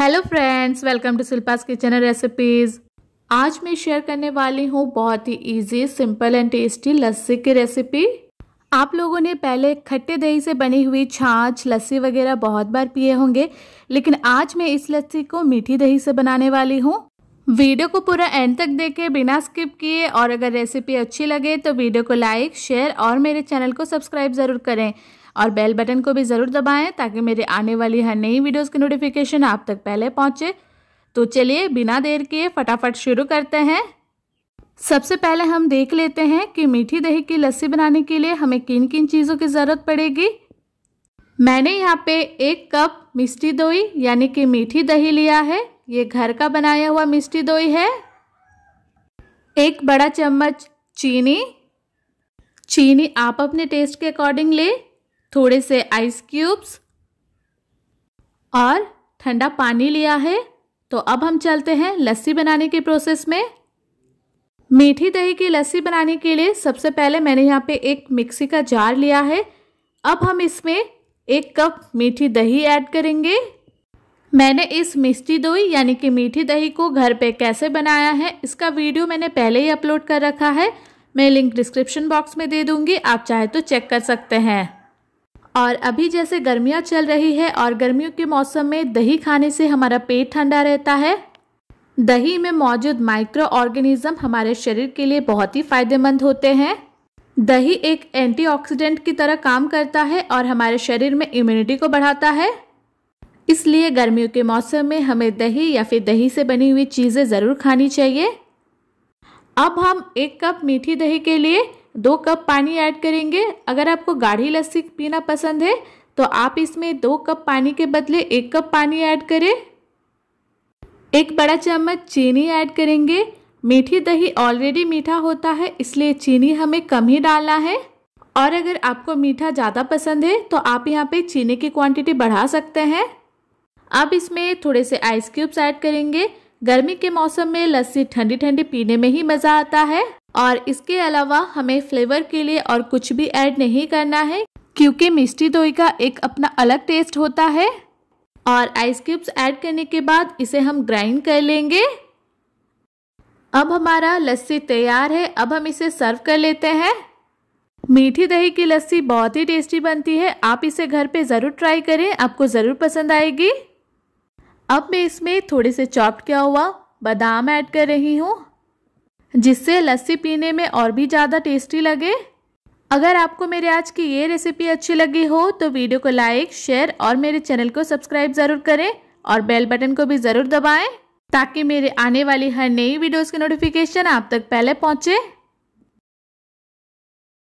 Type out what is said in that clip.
hello friends welcome to Shilpa's kitchen recipes आज मैं share करने वाली हूँ बहुत ही easy simple and tasty lassi की रेसिपी आप लोगों ने पहले खट्टे दही से बनी हुई छाछ लस्सी वगैरह बहुत बार पिए होंगे लेकिन आज मैं इस लस्सी को मीठी दही से बनाने वाली हूँ वीडियो को पूरा एंड तक देखे बिना स्किप किए और अगर रेसिपी अच्छी लगे तो वीडियो को लाइक शेयर और मेरे चैनल को सब्सक्राइब ज़रूर करें और बेल बटन को भी ज़रूर दबाएं ताकि मेरे आने वाली हर नई वीडियोस की नोटिफिकेशन आप तक पहले पहुंचे तो चलिए बिना देर के फटाफट शुरू करते हैं सबसे पहले हम देख लेते हैं कि मीठी दही की लस्सी बनाने के लिए हमें किन किन चीज़ों की ज़रूरत पड़ेगी मैंने यहाँ पे एक कप मिष्टी दोई यानी कि मीठी दही लिया है ये घर का बनाया हुआ मिष्टी दोई है एक बड़ा चम्मच चीनी चीनी आप अपने टेस्ट के अकॉर्डिंग ले थोड़े से आइस क्यूब्स और ठंडा पानी लिया है तो अब हम चलते हैं लस्सी बनाने के प्रोसेस में मीठी दही की लस्सी बनाने के लिए सबसे पहले मैंने यहाँ पे एक मिक्सी का जार लिया है अब हम इसमें एक कप मीठी दही ऐड करेंगे मैंने इस मिष्टी दोई यानी कि मीठी दही को घर पे कैसे बनाया है इसका वीडियो मैंने पहले ही अपलोड कर रखा है मैं लिंक डिस्क्रिप्शन बॉक्स में दे दूंगी आप चाहे तो चेक कर सकते हैं और अभी जैसे गर्मियाँ चल रही है और गर्मियों के मौसम में दही खाने से हमारा पेट ठंडा रहता है दही में मौजूद माइक्रो ऑर्गेनिज्म हमारे शरीर के लिए बहुत ही फायदेमंद होते हैं दही एक एंटीऑक्सीडेंट की तरह काम करता है और हमारे शरीर में इम्यूनिटी को बढ़ाता है इसलिए गर्मियों के मौसम में हमें दही या फिर दही से बनी हुई चीज़ें ज़रूर खानी चाहिए अब हम एक कप मीठी दही के लिए दो कप पानी ऐड करेंगे अगर आपको गाढ़ी लस्सी पीना पसंद है तो आप इसमें दो कप पानी के बदले एक कप पानी ऐड करें एक बड़ा चम्मच चीनी ऐड करेंगे मीठी दही ऑलरेडी मीठा होता है इसलिए चीनी हमें कम ही डालना है और अगर आपको मीठा ज़्यादा पसंद है तो आप यहाँ पे चीनी की क्वांटिटी बढ़ा सकते हैं अब इसमें थोड़े से आइस क्यूब्स ऐड करेंगे गर्मी के मौसम में लस्सी ठंडी ठंडी पीने में ही मज़ा आता है और इसके अलावा हमें फ्लेवर के लिए और कुछ भी ऐड नहीं करना है क्योंकि मिष्टी दोई का एक अपना अलग टेस्ट होता है और आइस क्यूब्स ऐड करने के बाद इसे हम ग्राइंड कर लेंगे अब हमारा लस्सी तैयार है अब हम इसे सर्व कर लेते हैं मीठी दही की लस्सी बहुत ही टेस्टी बनती है आप इसे घर पे ज़रूर ट्राई करें आपको ज़रूर पसंद आएगी अब मैं इसमें थोड़े से चॉप्ड किया हुआ बादाम ऐड कर रही हूँ जिससे लस्सी पीने में और भी ज़्यादा टेस्टी लगे अगर आपको मेरे आज की ये रेसिपी अच्छी लगी हो तो वीडियो को लाइक शेयर और मेरे चैनल को सब्सक्राइब ज़रूर करें और बेल बटन को भी ज़रूर दबाएं ताकि मेरे आने वाली हर नई वीडियोस की नोटिफिकेशन आप तक पहले पहुंचे